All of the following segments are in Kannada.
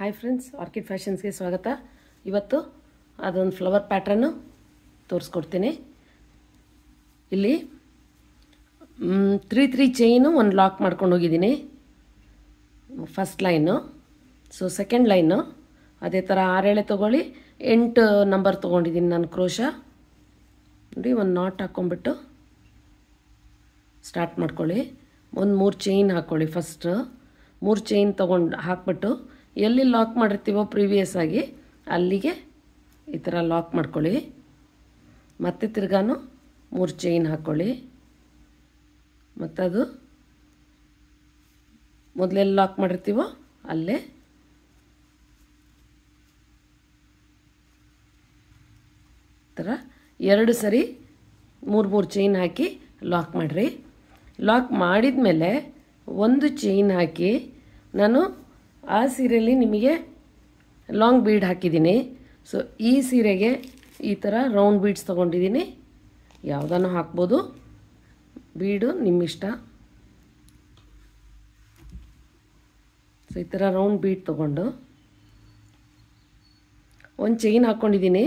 ಹಾಯ್ ಫ್ರೆಂಡ್ಸ್ ಆರ್ಕಿಡ್ ಫ್ಯಾಷನ್ಸ್ಗೆ ಸ್ವಾಗತ ಇವತ್ತು ಅದೊಂದು ಫ್ಲವರ್ ಪ್ಯಾಟ್ರನ್ನು ತೋರಿಸ್ಕೊಡ್ತೀನಿ ಇಲ್ಲಿ ತ್ರೀ ತ್ರೀ ಚೈನು ಒಂದು ಲಾಕ್ ಮಾಡ್ಕೊಂಡು ಹೋಗಿದ್ದೀನಿ first line so second line ಅದೇ ಥರ ಆರೇಳೆ ತೊಗೊಳ್ಳಿ ಎಂಟು ನಂಬರ್ ತೊಗೊಂಡಿದ್ದೀನಿ ನಾನು ಕ್ರೋಶ ನೋಡಿ ಒಂದು ನಾಟ್ ಹಾಕ್ಕೊಂಬಿಟ್ಟು ಸ್ಟಾರ್ಟ್ ಮಾಡ್ಕೊಳ್ಳಿ ಒಂದು ಮೂರು ಚೈನ್ ಹಾಕ್ಕೊಳ್ಳಿ ಫಸ್ಟು ಮೂರು ಚೈನ್ ತೊಗೊಂಡು ಹಾಕ್ಬಿಟ್ಟು ಎಲ್ಲಿ ಲಾಕ್ ಮಾಡಿರ್ತೀವೋ ಪ್ರಿವಿಯಸ್ ಆಗಿ ಅಲ್ಲಿಗೆ ಈ ಥರ ಲಾಕ್ ಮಾಡ್ಕೊಳ್ಳಿ ಮತ್ತೆ ತಿರ್ಗಾನು ಮೂರು ಚೈನ್ ಹಾಕ್ಕೊಳ್ಳಿ ಮತ್ತದು ಮೊದಲೆಲ್ಲಿ ಲಾಕ್ ಮಾಡಿರ್ತೀವೋ ಅಲ್ಲೇ ಥರ ಎರಡು ಸರಿ ಮೂರು ಮೂರು ಚೈನ್ ಹಾಕಿ ಲಾಕ್ ಮಾಡಿರಿ ಲಾಕ್ ಮಾಡಿದ ಮೇಲೆ ಒಂದು ಚೈನ್ ಹಾಕಿ ನಾನು ಆ ಸೀರೆಯಲ್ಲಿ ನಿಮಗೆ ಲಾಂಗ್ ಬೀಡ್ ಹಾಕಿದ್ದೀನಿ ಸೊ ಈ ಸೀರೆಗೆ ಈ ಥರ ರೌಂಡ್ ಬೀಡ್ಸ್ ತೊಗೊಂಡಿದ್ದೀನಿ ಯಾವುದನ್ನು ಹಾಕ್ಬೋದು ಬೀಡು ನಿಮ್ಮಿಷ್ಟ ಸೊ ಈ ಥರ ರೌಂಡ್ ಬೀಡ್ ತೊಗೊಂಡು ಒಂದು ಚೈನ್ ಹಾಕ್ಕೊಂಡಿದ್ದೀನಿ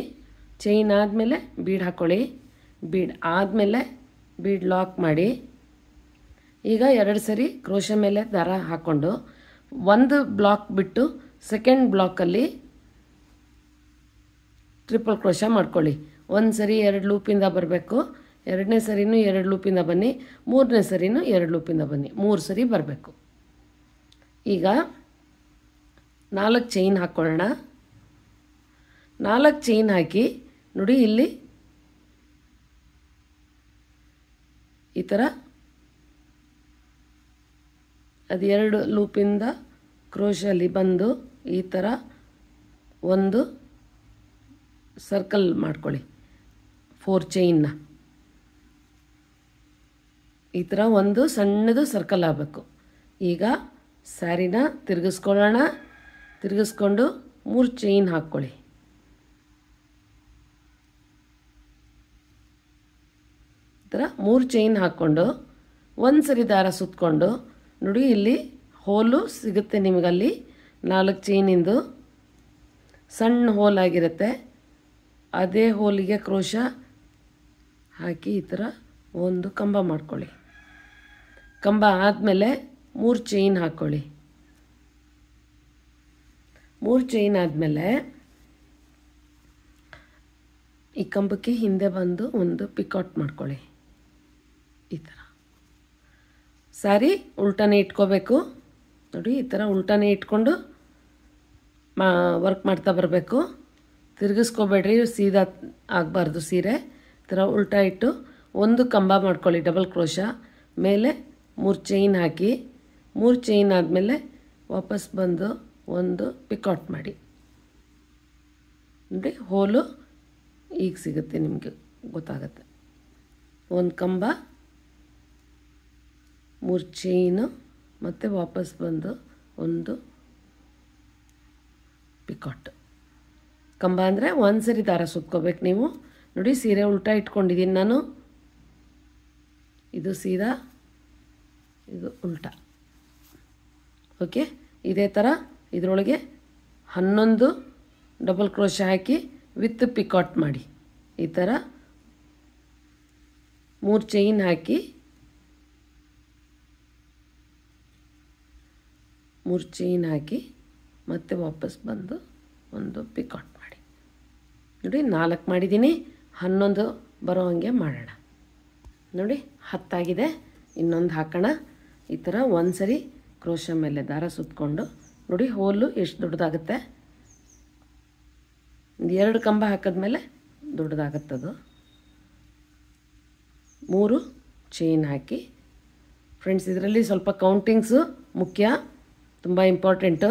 ಚೈನ್ ಆದಮೇಲೆ ಬೀಡ್ ಹಾಕ್ಕೊಳ್ಳಿ ಬೀಡ್ ಆದಮೇಲೆ ಬೀಡ್ ಲಾಕ್ ಮಾಡಿ ಈಗ ಎರಡು ಸರಿ ಕ್ರೋಶ ಮೇಲೆ ದರ ಹಾಕ್ಕೊಂಡು ಒಂದು ಬ್ಲಾಕ್ ಬಿಟ್ಟು ಸೆಕೆಂಡ್ ಬ್ಲಾಕಲ್ಲಿ ಟ್ರಿಪಲ್ ಕ್ರೋಶ ಮಾಡ್ಕೊಳ್ಳಿ ಒಂದು ಸರಿ ಎರಡು ಲೂಪಿಂದ ಬರಬೇಕು ಎರಡನೇ ಸರಿನೂ ಎರಡು ಲೂಪಿಂದ ಬನ್ನಿ ಮೂರನೇ ಸರಿನೂ ಎರಡು ಲೂಪಿಂದ ಬನ್ನಿ ಮೂರು ಸರಿ ಬರಬೇಕು ಈಗ ನಾಲ್ಕು ಚೈನ್ ಹಾಕ್ಕೊಳ್ಳೋಣ ನಾಲ್ಕು ಚೈನ್ ಹಾಕಿ ನೋಡಿ ಇಲ್ಲಿ ಈ ಥರ ಅದು ಎರಡು ಲೂಪಿಂದ ಕ್ರೋಶಲ್ಲಿ ಬಂದು ಈ ಥರ ಒಂದು ಸರ್ಕಲ್ ಮಾಡ್ಕೊಳ್ಳಿ ಫೋರ್ ಚೈನ್ನ ಈ ಥರ ಒಂದು ಸಣ್ಣದು ಸರ್ಕಲ್ ಆಗಬೇಕು ಈಗ ಸ್ಯಾರಿನ ತಿರುಗಿಸ್ಕೊಳ್ಳೋಣ ತಿರುಗಿಸ್ಕೊಂಡು ಮೂರು ಚೈನ್ ಹಾಕ್ಕೊಳ್ಳಿ ಈ ಥರ ಮೂರು ಚೈನ್ ಹಾಕ್ಕೊಂಡು ಒಂದು ಸರಿ ದಾರ ಸುತ್ತಕೊಂಡು ನೋಡಿ ಇಲ್ಲಿ ಹೋಲು ಸಿಗುತ್ತೆ ನಿಮಗಲ್ಲಿ ನಾಲ್ಕು ಚೈನಿಂದು ಸಣ್ಣ ಹೋಲಾಗಿರುತ್ತೆ ಅದೇ ಹೋಲಿಗೆ ಕ್ರೋಶ ಹಾಕಿ ಈ ಥರ ಒಂದು ಕಂಬ ಮಾಡ್ಕೊಳ್ಳಿ ಕಂಬ ಆದಮೇಲೆ ಮೂರು ಚೈನ್ ಹಾಕ್ಕೊಳ್ಳಿ ಮೂರು ಚೈನ್ ಆದಮೇಲೆ ಈ ಕಂಬಕ್ಕೆ ಹಿಂದೆ ಬಂದು ಒಂದು ಪಿಕೌಟ್ ಮಾಡ್ಕೊಳ್ಳಿ ಈ ಥರ ಸಾರಿ ಉಲ್ಟಾನೇ ಇಟ್ಕೋಬೇಕು ನೋಡಿ ಈ ಥರ ಉಲ್ಟಾನೇ ಇಟ್ಕೊಂಡು ಮಾ ವರ್ಕ್ ಮಾಡ್ತಾ ಬರಬೇಕು ತಿರುಗಿಸ್ಕೋಬೇಡ್ರಿ ಸೀದಾ ಆಗಬಾರ್ದು ಸೀರೆ ಈ ಥರ ಉಲ್ಟಾ ಇಟ್ಟು ಒಂದು ಕಂಬ ಮಾಡ್ಕೊಳ್ಳಿ ಡಬಲ್ ಕ್ರೋಶ ಮೇಲೆ ಮೂರು ಚೈನ್ ಹಾಕಿ ಮೂರು ಚೈನ್ ಆದಮೇಲೆ ವಾಪಸ್ ಬಂದು ಒಂದು ಪಿಕೌಟ್ ಮಾಡಿ ನೋಡಿ ಹೋಲು ಈಗ ಸಿಗುತ್ತೆ ನಿಮಗೆ ಗೊತ್ತಾಗುತ್ತೆ ಒಂದು ಕಂಬ ಮೂರು ಚೈನು ಮತ್ತು ವಾಪಸ್ ಬಂದು ಒಂದು ಪಿಕಾಟ್ ಕಂಬ ಅಂದರೆ ಒಂದು ಸರಿ ದಾರ ಸುತ್ಕೋಬೇಕು ನೀವು ನೋಡಿ ಸೀರೆ ಉಲ್ಟಾ ಇಟ್ಕೊಂಡಿದ್ದೀನಿ ನಾನು ಇದು ಸೀದಾ ಇದು ಉಲ್ಟಾ ಓಕೆ ಇದೇ ಥರ ಇದರೊಳಗೆ ಹನ್ನೊಂದು ಡಬಲ್ ಕ್ರೋಶ ಹಾಕಿ ವಿತ್ ಪಿಕಾಟ್ ಮಾಡಿ ಈ ಥರ ಮೂರು ಚೈನ್ ಹಾಕಿ ಮೂರು ಚೈನ್ ಹಾಕಿ ಮತ್ತೆ ವಾಪಸ್ ಬಂದು ಒಂದು ಪಿಕೌಟ್ ಮಾಡಿ ನೋಡಿ ನಾಲ್ಕು ಮಾಡಿದ್ದೀನಿ ಹನ್ನೊಂದು ಬರೋ ಹಾಗೆ ಮಾಡೋಣ ನೋಡಿ ಹತ್ತಾಗಿದೆ ಇನ್ನೊಂದು ಹಾಕೋಣ ಈ ಥರ ಒಂದು ಸರಿ ಕ್ರೋಶ ಮೇಲೆ ದಾರ ಸುತ್ತಕೊಂಡು ನೋಡಿ ಹೋಲು ಎಷ್ಟು ದೊಡ್ಡದಾಗುತ್ತೆ ಎರಡು ಕಂಬ ಹಾಕಿದ್ಮೇಲೆ ದೊಡ್ಡದಾಗತ್ತದು ಮೂರು ಚೈನ್ ಹಾಕಿ ಫ್ರೆಂಡ್ಸ್ ಇದರಲ್ಲಿ ಸ್ವಲ್ಪ ಕೌಂಟಿಂಗ್ಸು ಮುಖ್ಯ ತುಂಬ ಇಂಪಾರ್ಟೆಂಟು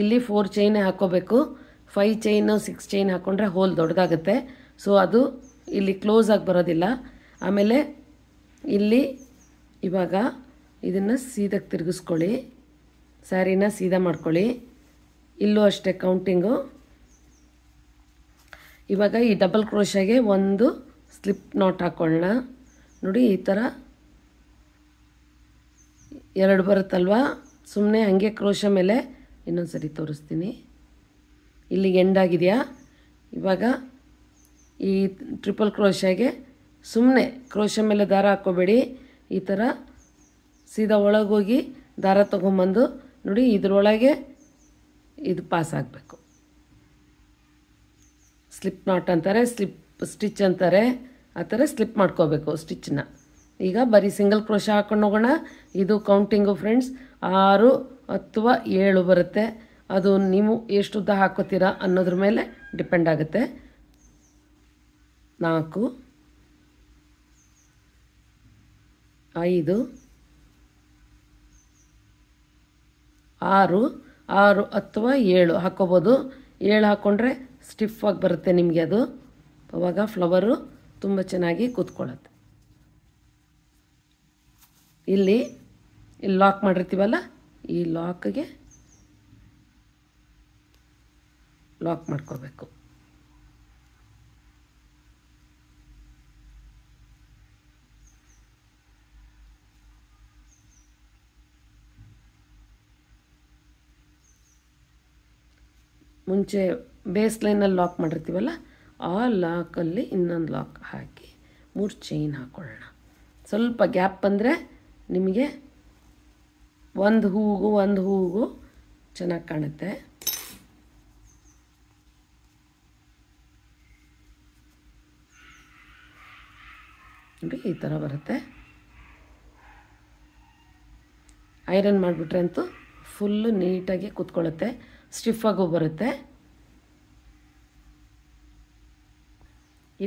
ಇಲ್ಲಿ ಫೋರ್ ಚೈನ್ ಹಾಕೋಬೇಕು ಫೈವ್ ಚೈನು ಸಿಕ್ಸ್ ಚೈನ್ ಹಾಕ್ಕೊಂಡ್ರೆ ಹೋಲ್ ದೊಡ್ಡದಾಗುತ್ತೆ ಸೊ ಅದು ಇಲ್ಲಿ ಕ್ಲೋಸ್ ಆಗಿ ಬರೋದಿಲ್ಲ ಆಮೇಲೆ ಇಲ್ಲಿ ಇವಾಗ ಇದನ್ನು ಸೀದಕ್ಕೆ ತಿರುಗಿಸ್ಕೊಳ್ಳಿ ಸ್ಯಾರಿನ ಸೀದಾ ಮಾಡ್ಕೊಳ್ಳಿ ಇಲ್ಲೂ ಅಷ್ಟೇ ಕೌಂಟಿಂಗು ಇವಾಗ ಈ ಡಬಲ್ ಕ್ರೋಶಾಗೆ ಒಂದು ಸ್ಲಿಪ್ ನಾಟ್ ಹಾಕ್ಕೊಳ್ಳೋಣ ನೋಡಿ ಈ ಥರ ಎರಡು ಬರುತ್ತಲ್ವಾ ಸುಮ್ಮನೆ ಹಂಗೆ ಕ್ರೋಶ ಮೇಲೆ ಇನ್ನೊಂದು ಸರಿ ತೋರಿಸ್ತೀನಿ ಇಲ್ಲಿ ಎಂಡಾಗಿದೆಯಾ ಇವಾಗ ಈ ಟ್ರಿಪಲ್ ಕ್ರೋಶಾಗೆ ಸುಮ್ಮನೆ ಕ್ರೋಶ ಮೇಲೆ ದಾರ ಹಾಕ್ಕೋಬೇಡಿ ಈ ಥರ ಸೀದಾ ಒಳಗೋಗಿ ದಾರ ತೊಗೊಂಬಂದು ನೋಡಿ ಇದರೊಳಗೆ ಇದು ಪಾಸ್ ಆಗಬೇಕು ಸ್ಲಿಪ್ ನಾಟ್ ಅಂತಾರೆ ಸ್ಲಿಪ್ ಸ್ಟಿಚ್ ಅಂತಾರೆ ಆ ಥರ ಸ್ಲಿಪ್ ಮಾಡ್ಕೋಬೇಕು ಸ್ಟಿಚ್ಚನ್ನ ಈಗ ಬರೀ ಸಿಂಗಲ್ ಕ್ರೋಶ ಹಾಕೊಂಡು ಹೋಗೋಣ ಇದು ಕೌಂಟಿಂಗು ಫ್ರೆಂಡ್ಸ್ ಆರು ಅಥವಾ ಏಳು ಬರುತ್ತೆ ಅದು ನೀವು ಎಷ್ಟು ಉದ್ದ ಹಾಕೋತೀರಾ ಅನ್ನೋದ್ರ ಮೇಲೆ ಡಿಪೆಂಡ್ ಆಗುತ್ತೆ ನಾಲ್ಕು ಐದು ಆರು ಆರು ಅಥವಾ ಏಳು ಹಾಕೋಬೋದು ಏಳು ಹಾಕ್ಕೊಂಡ್ರೆ ಸ್ಟಿಫ್ ಆಗಿ ಬರುತ್ತೆ ನಿಮಗೆ ಅದು ಅವಾಗ ಫ್ಲವರು ತುಂಬ ಚೆನ್ನಾಗಿ ಕೂತ್ಕೊಳ್ಳುತ್ತೆ ಇಲ್ಲಿ ಇಲ್ಲಿ ಲಾಕ್ ಮಾಡಿರ್ತೀವಲ್ಲ ಈ ಲಾಕ್ಗೆ ಲಾಕ್ ಮಾಡ್ಕೋಬೇಕು ಮುಂಚೆ ಬೇಸ್ ಲೈನಲ್ಲಿ ಲಾಕ್ ಮಾಡಿರ್ತೀವಲ್ಲ ಆ ಲಾಕಲ್ಲಿ ಇನ್ನೊಂದು ಲಾಕ್ ಹಾಕಿ ಮೂರು ಚೈನ್ ಹಾಕ್ಕೊಳ್ಳೋಣ ಸ್ವಲ್ಪ ಗ್ಯಾಪ್ ಅಂದರೆ ನಿಮಗೆ ಒಂದು ಹೂವು ಒಂದು ಹೂವು ಚೆನ್ನಾಗಿ ಕಾಣುತ್ತೆ ಈ ಥರ ಬರುತ್ತೆ ಐರನ್ ಮಾಡಿಬಿಟ್ರೆ ಅಂತೂ ಫುಲ್ಲು ನೀಟಾಗಿ ಕೂತ್ಕೊಳ್ಳುತ್ತೆ ಸ್ಟಿಫಾಗೂ ಬರುತ್ತೆ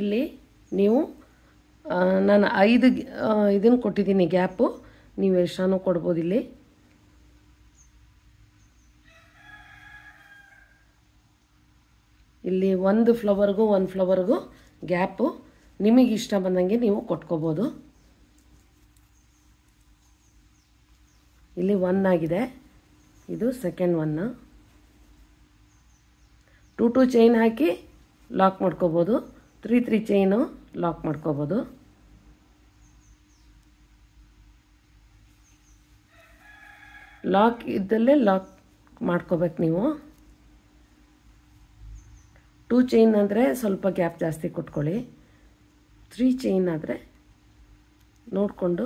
ಇಲ್ಲಿ ನೀವು ನಾನು ಐದು ಇದನ್ನು ಕೊಟ್ಟಿದ್ದೀನಿ ಗ್ಯಾಪು ನೀವು ಎಷ್ಟಾನು ಕೊಡ್ಬೋದು ಇಲ್ಲಿ ಇಲ್ಲಿ ಒಂದು ಫ್ಲವರ್ಗೂ ಒಂದು ಫ್ಲವರ್ಗೂ ಗ್ಯಾಪು ನಿಮಗೆ ಇಷ್ಟ ಬಂದಂಗೆ ನೀವು ಕೊಟ್ಕೋಬೋದು ಇಲ್ಲಿ ಒನ್ ಆಗಿದೆ ಇದು second one two two chain ಹಾಕಿ ಲಾಕ್ ಮಾಡ್ಕೋಬೋದು ತ್ರೀ ತ್ರೀ ಚೈನು ಲಾಕ್ ಮಾಡ್ಕೋಬೋದು ಲಾಕ್ ಇದ್ದಲ್ಲೇ ಲಾಕ್ ಮಾಡ್ಕೋಬೇಕು ನೀವು ಟೂ ಚೈನ್ ಅಂದರೆ ಸ್ವಲ್ಪ ಗ್ಯಾಪ್ ಜಾಸ್ತಿ ಕೊಟ್ಕೊಳ್ಳಿ ತ್ರೀ ಚೈನ್ ಆದರೆ ನೋಡಿಕೊಂಡು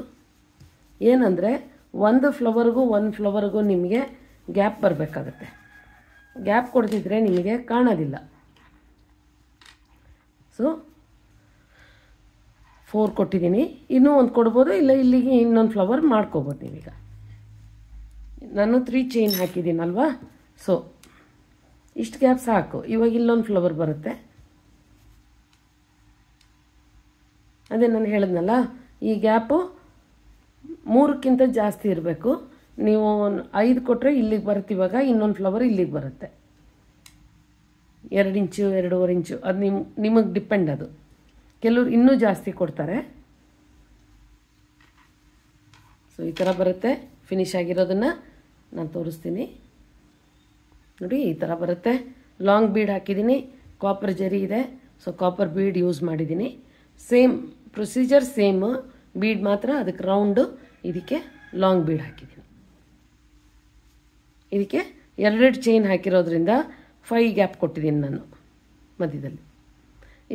ಏನಂದರೆ ಒಂದು ಫ್ಲವರ್ಗೂ ಒಂದು ಫ್ಲವರ್ಗೂ ನಿಮಗೆ ಗ್ಯಾಪ್ ಬರಬೇಕಾಗತ್ತೆ ಗ್ಯಾಪ್ ಕೊಡ್ತಿದ್ರೆ ನಿಮಗೆ ಕಾಣೋದಿಲ್ಲ ಸೊ ಫೋರ್ ಕೊಟ್ಟಿದ್ದೀನಿ ಇನ್ನೂ ಒಂದು ಕೊಡ್ಬೋದು ಇಲ್ಲ ಇಲ್ಲಿಗೆ ಇನ್ನೊಂದು ಫ್ಲವರ್ ಮಾಡ್ಕೋಬೋದು ನೀವೀಗ ನಾನು ತ್ರೀ ಚೈನ್ ಹಾಕಿದ್ದೀನಲ್ವಾ ಸೊ ಇಷ್ಟು ಗ್ಯಾಪ್ ಸಾಕು ಇವಾಗ ಇಲ್ಲೊಂದು ಫ್ಲವರ್ ಬರುತ್ತೆ ಅದೇ ನಾನು ಹೇಳಿದ್ನಲ್ಲ ಈ ಗ್ಯಾಪು ಮೂರಕ್ಕಿಂತ ಜಾಸ್ತಿ ಇರಬೇಕು ನೀವು ಐದು ಕೊಟ್ಟರೆ ಇಲ್ಲಿಗೆ ಇವಾಗ ಇನ್ನೊಂದು ಫ್ಲವರ್ ಇಲ್ಲಿಗೆ ಬರುತ್ತೆ ಎರಡು ಇಂಚು ಎರಡೂವರೆ ಇಂಚು ಅದು ನಿಮ್ಮ ನಿಮಗೆ ಡಿಪೆಂಡ್ ಅದು ಕೆಲವರು ಇನ್ನೂ ಜಾಸ್ತಿ ಕೊಡ್ತಾರೆ ಸೊ ಈ ಥರ ಬರುತ್ತೆ ಫಿನಿಶ್ ಆಗಿರೋದನ್ನು ನಾನು ತೋರಿಸ್ತೀನಿ ನೋಡಿ ಈ ಥರ ಬರುತ್ತೆ ಲಾಂಗ್ ಬೀಡ್ ಹಾಕಿದ್ದೀನಿ ಕಾಪರ್ ಜರಿ ಇದೆ ಸೊ ಕಾಪರ್ ಬೀಡ್ ಯೂಸ್ ಮಾಡಿದ್ದೀನಿ ಸೇಮ್ ಪ್ರೊಸೀಜರ್ ಸೇಮ್ ಬೀಡ್ ಮಾತ್ರ ಅದಕ್ಕೆ ರೌಂಡು ಇದಕ್ಕೆ ಲಾಂಗ್ ಬೀಡ್ ಹಾಕಿದ್ದೀನಿ ಇದಕ್ಕೆ ಎರಡೆರಡು ಚೈನ್ ಹಾಕಿರೋದ್ರಿಂದ ಫೈ ಗ್ಯಾಪ್ ಕೊಟ್ಟಿದ್ದೀನಿ ನಾನು ಮಧ್ಯದಲ್ಲಿ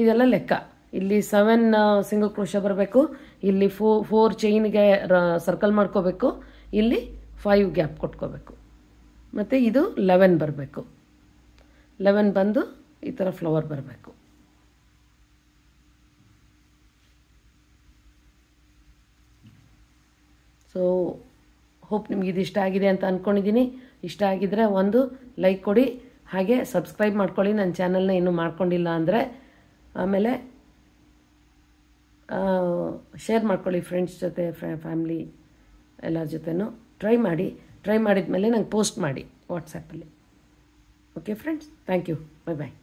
ಇದೆಲ್ಲ ಲೆಕ್ಕ ಇಲ್ಲಿ ಸೆವೆನ್ ಸಿಂಗಲ್ ಕ್ರೋಶ ಬರಬೇಕು ಇಲ್ಲಿ ಫೋ ಫೋರ್ ಚೈನ್ಗೆ ಸರ್ಕಲ್ ಮಾಡ್ಕೋಬೇಕು ಇಲ್ಲಿ ಫೈವ್ ಗ್ಯಾಪ್ ಕೊಟ್ಕೋಬೇಕು ಮತ್ತು ಇದು ಲೆವೆನ್ ಬರಬೇಕು ಲೆವೆನ್ ಬಂದು ಈ ಥರ ಫ್ಲವರ್ ಬರಬೇಕು ಸೊ ಹೋಪ್ ನಿಮ್ಗೆ ಇದು ಇಷ್ಟ ಆಗಿದೆ ಅಂತ ಅಂದ್ಕೊಂಡಿದ್ದೀನಿ ಇಷ್ಟ ಆಗಿದ್ರೆ ಒಂದು ಲೈಕ್ ಕೊಡಿ ಹಾಗೆ ಸಬ್ಸ್ಕ್ರೈಬ್ ಮಾಡ್ಕೊಳ್ಳಿ ನನ್ನ ಚಾನಲ್ನ ಇನ್ನೂ ಮಾಡ್ಕೊಂಡಿಲ್ಲ ಅಂದರೆ ಆಮೇಲೆ ಶೇರ್ ಮಾಡ್ಕೊಳ್ಳಿ ಫ್ರೆಂಡ್ಸ್ ಜೊತೆ ಫ್ಯಾಮಿಲಿ ಫ್ಯಾಮ್ಲಿ ಎಲ್ಲರ ಜೊತೆನೂ ಟ್ರೈ ಮಾಡಿ ಟ್ರೈ ಮಾಡಿದ ಮೇಲೆ ನಂಗೆ ಪೋಸ್ಟ್ ಮಾಡಿ ವಾಟ್ಸಪ್ಪಲ್ಲಿ okay friends thank you bye bye